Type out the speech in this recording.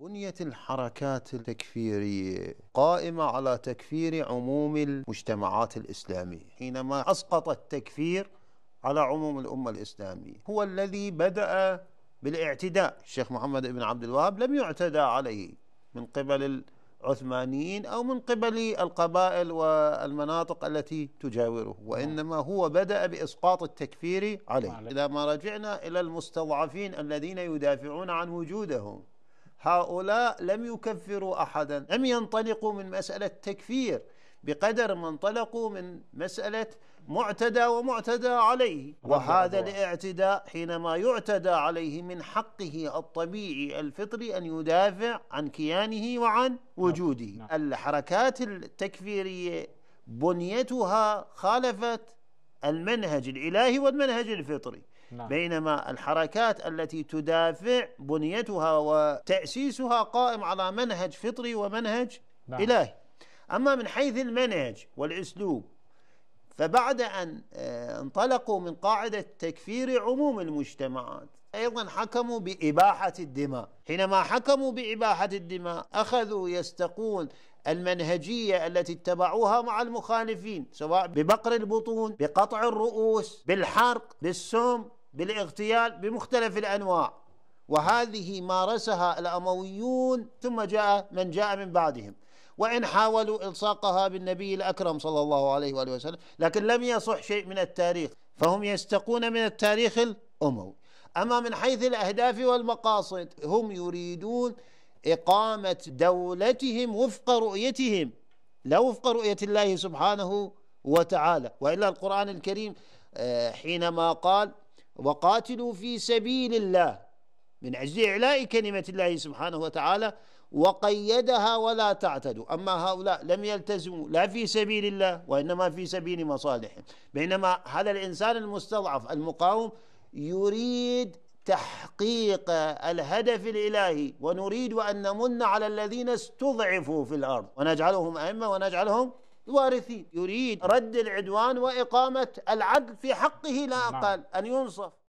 بنيت الحركات التكفيرية قائمة على تكفير عموم المجتمعات الإسلامية حينما أسقط التكفير على عموم الأمة الإسلامية هو الذي بدأ بالاعتداء الشيخ محمد بن عبد الوهاب لم يعتدى عليه من قبل العثمانيين أو من قبل القبائل والمناطق التي تجاوره وإنما هو بدأ بإسقاط التكفير عليه إذا ما رجعنا إلى المستضعفين الذين يدافعون عن وجودهم هؤلاء لم يكفروا أحدا لم ينطلقوا من مسألة تكفير بقدر ما انطلقوا من مسألة معتدى ومعتدى عليه وهذا الاعتداء حينما يعتدى عليه من حقه الطبيعي الفطري أن يدافع عن كيانه وعن نعم. وجوده نعم. الحركات التكفيرية بنيتها خالفت المنهج الإلهي والمنهج الفطري نعم. بينما الحركات التي تدافع بنيتها وتأسيسها قائم على منهج فطري ومنهج نعم. إلهي أما من حيث المنهج والأسلوب فبعد أن آه، انطلقوا من قاعدة تكفير عموم المجتمعات أيضا حكموا بإباحة الدماء حينما حكموا بإباحة الدماء أخذوا يستقون المنهجية التي اتبعوها مع المخالفين سواء ببقر البطون بقطع الرؤوس بالحرق بالسم بالاغتيال بمختلف الأنواع وهذه مارسها الأمويون ثم جاء من جاء من بعدهم وإن حاولوا إلصاقها بالنبي الأكرم صلى الله عليه وآله وسلم لكن لم يصح شيء من التاريخ فهم يستقون من التاريخ الأموي أما من حيث الأهداف والمقاصد هم يريدون إقامة دولتهم وفق رؤيتهم لا وفق رؤية الله سبحانه وتعالى وإلا القرآن الكريم آه، حينما قال وقاتلوا في سبيل الله من أجل إعلاء كلمة الله سبحانه وتعالى وقيدها ولا تعتدوا أما هؤلاء لم يلتزموا لا في سبيل الله وإنما في سبيل مصالحهم بينما هذا الإنسان المستضعف المقاوم يريد تحقيق الهدف الإلهي ونريد أن نمن على الذين استضعفوا في الأرض ونجعلهم أئمة ونجعلهم وارثين يريد رد العدوان وإقامة العدل في حقه لا نعم. أقل أن ينصف